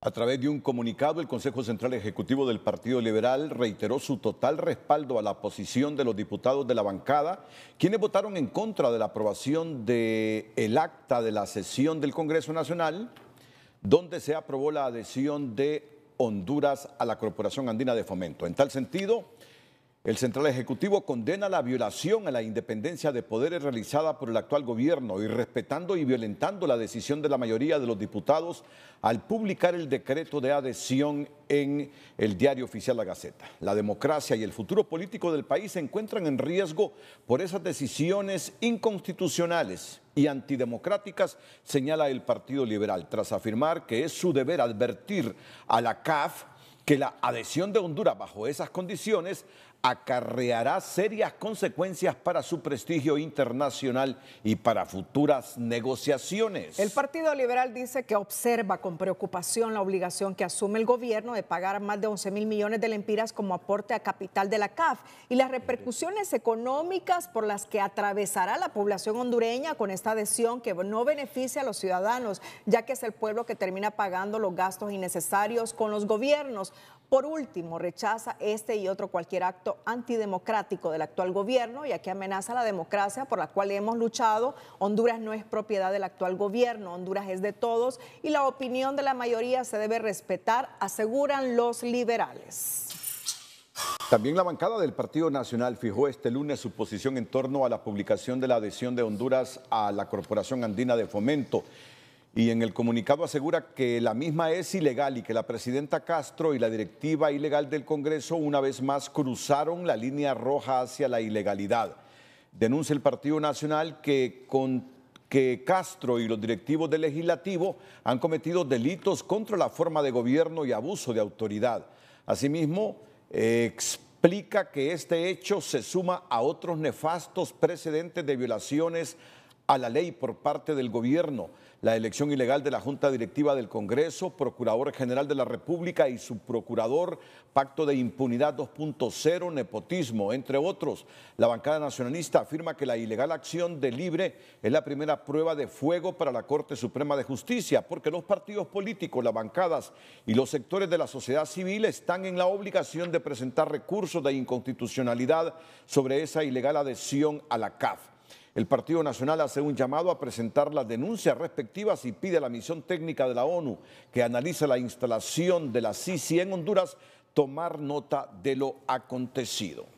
A través de un comunicado, el Consejo Central Ejecutivo del Partido Liberal reiteró su total respaldo a la posición de los diputados de la bancada, quienes votaron en contra de la aprobación del acta de la sesión del Congreso Nacional, donde se aprobó la adhesión de Honduras a la Corporación Andina de Fomento. En tal sentido, el Central Ejecutivo condena la violación a la independencia de poderes realizada por el actual gobierno y respetando y violentando la decisión de la mayoría de los diputados al publicar el decreto de adhesión en el diario oficial La Gaceta. La democracia y el futuro político del país se encuentran en riesgo por esas decisiones inconstitucionales y antidemocráticas, señala el Partido Liberal, tras afirmar que es su deber advertir a la CAF que la adhesión de Honduras bajo esas condiciones acarreará serias consecuencias para su prestigio internacional y para futuras negociaciones. El Partido Liberal dice que observa con preocupación la obligación que asume el gobierno de pagar más de 11 mil millones de lempiras como aporte a capital de la CAF y las repercusiones económicas por las que atravesará la población hondureña con esta adhesión que no beneficia a los ciudadanos, ya que es el pueblo que termina pagando los gastos innecesarios con los gobiernos. Por último, rechaza este y otro cualquier acto antidemocrático del actual gobierno, ya que amenaza la democracia por la cual hemos luchado. Honduras no es propiedad del actual gobierno, Honduras es de todos y la opinión de la mayoría se debe respetar, aseguran los liberales. También la bancada del Partido Nacional fijó este lunes su posición en torno a la publicación de la adhesión de Honduras a la Corporación Andina de Fomento y en el comunicado asegura que la misma es ilegal y que la presidenta Castro y la directiva ilegal del Congreso una vez más cruzaron la línea roja hacia la ilegalidad. Denuncia el Partido Nacional que, con, que Castro y los directivos del legislativo han cometido delitos contra la forma de gobierno y abuso de autoridad. Asimismo, explica que este hecho se suma a otros nefastos precedentes de violaciones a la ley por parte del gobierno, la elección ilegal de la Junta Directiva del Congreso, Procurador General de la República y su procurador, Pacto de Impunidad 2.0, Nepotismo, entre otros. La bancada nacionalista afirma que la ilegal acción de Libre es la primera prueba de fuego para la Corte Suprema de Justicia, porque los partidos políticos, las bancadas y los sectores de la sociedad civil están en la obligación de presentar recursos de inconstitucionalidad sobre esa ilegal adhesión a la CAF. El Partido Nacional hace un llamado a presentar las denuncias respectivas y pide a la misión técnica de la ONU que analice la instalación de la CICI en Honduras tomar nota de lo acontecido.